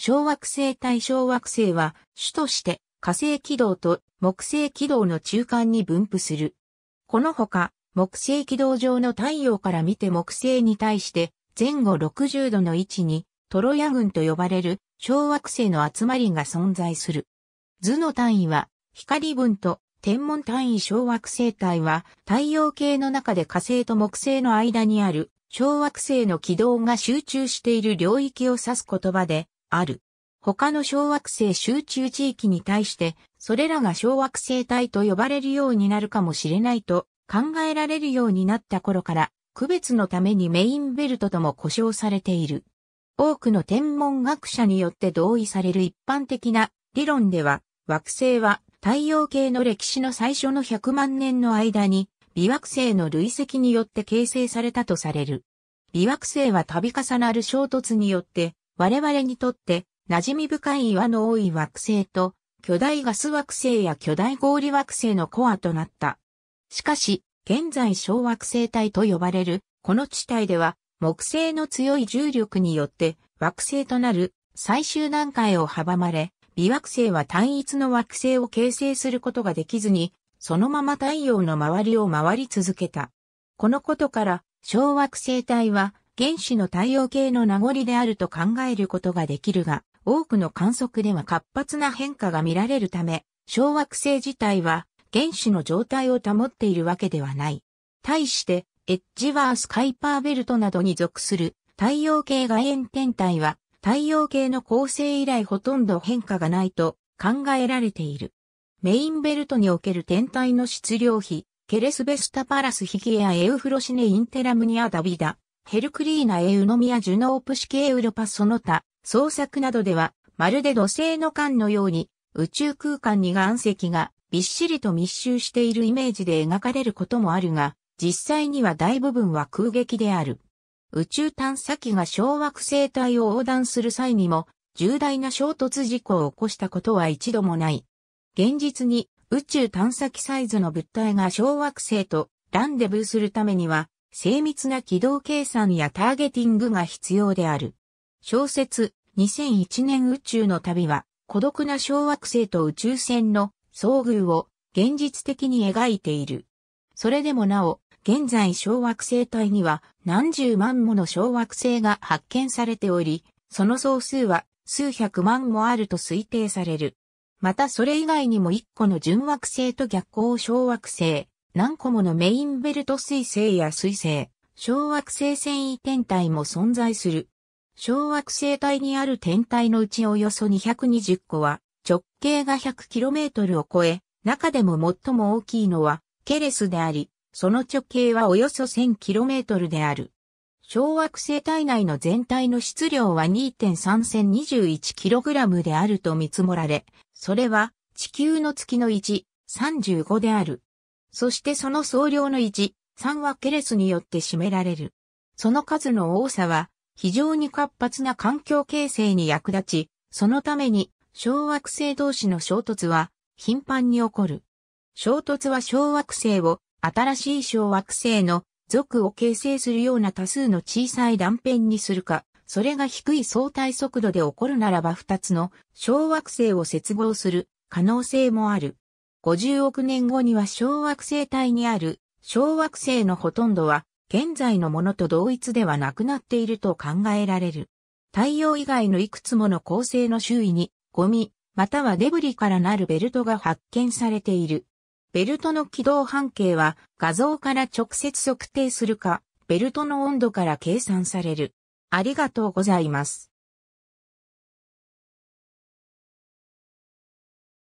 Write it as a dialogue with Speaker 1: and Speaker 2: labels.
Speaker 1: 小惑星対小惑星は主として火星軌道と木星軌道の中間に分布する。このほか、木星軌道上の太陽から見て木星に対して前後60度の位置にトロヤ群と呼ばれる小惑星の集まりが存在する。図の単位は光分と天文単位小惑星帯は太陽系の中で火星と木星の間にある小惑星の軌道が集中している領域を指す言葉である。他の小惑星集中地域に対して、それらが小惑星帯と呼ばれるようになるかもしれないと考えられるようになった頃から、区別のためにメインベルトとも呼称されている。多くの天文学者によって同意される一般的な理論では、惑星は太陽系の歴史の最初の100万年の間に、微惑星の累積によって形成されたとされる。微惑星は度重なる衝突によって我々にとって馴染み深い岩の多い惑星と、巨大ガス惑星や巨大氷惑星のコアとなった。しかし、現在小惑星帯と呼ばれる、この地帯では、木星の強い重力によって惑星となる最終段階を阻まれ、微惑星は単一の惑星を形成することができずに、そのまま太陽の周りを回り続けた。このことから、小惑星帯は原子の太陽系の名残であると考えることができるが、多くの観測では活発な変化が見られるため、小惑星自体は原子の状態を保っているわけではない。対して、エッジワース・カイパーベルトなどに属する太陽系外縁天体は、太陽系の構成以来ほとんど変化がないと考えられている。メインベルトにおける天体の質量比、ケレスベスタパラスヒギエアエウフロシネインテラムニアダビダ、ヘルクリーナ・エウノミア・ジュノープシケ・エウロパその他、創作などでは、まるで土星の間のように、宇宙空間に岩石がびっしりと密集しているイメージで描かれることもあるが、実際には大部分は空撃である。宇宙探査機が小惑星帯を横断する際にも、重大な衝突事故を起こしたことは一度もない。現実に宇宙探査機サイズの物体が小惑星とランデブーするためには、精密な軌道計算やターゲティングが必要である。小説、2001年宇宙の旅は、孤独な小惑星と宇宙船の遭遇を現実的に描いている。それでもなお、現在小惑星帯には何十万もの小惑星が発見されており、その総数は数百万もあると推定される。またそれ以外にも一個の純惑星と逆光小惑星、何個ものメインベルト彗星や彗星、小惑星繊維天体も存在する。小惑星帯にある天体のうちおよそ220個は直径が 100km を超え、中でも最も大きいのはケレスであり、その直径はおよそ 1000km である。小惑星体内の全体の質量は 2.3021kg であると見積もられ、それは地球の月の1、35である。そしてその総量の1、3はケレスによって占められる。その数の多さは、非常に活発な環境形成に役立ち、そのために、小惑星同士の衝突は、頻繁に起こる。衝突は小惑星を、新しい小惑星の属を形成するような多数の小さい断片にするか、それが低い相対速度で起こるならば2つの小惑星を接合する可能性もある。50億年後には小惑星帯にある小惑星のほとんどは現在のものと同一ではなくなっていると考えられる。太陽以外のいくつもの恒星の周囲にゴミまたはデブリからなるベルトが発見されている。ベルトの軌道半径は画像から直接測定するか、ベルトの温度から計算される。ありがとうございます。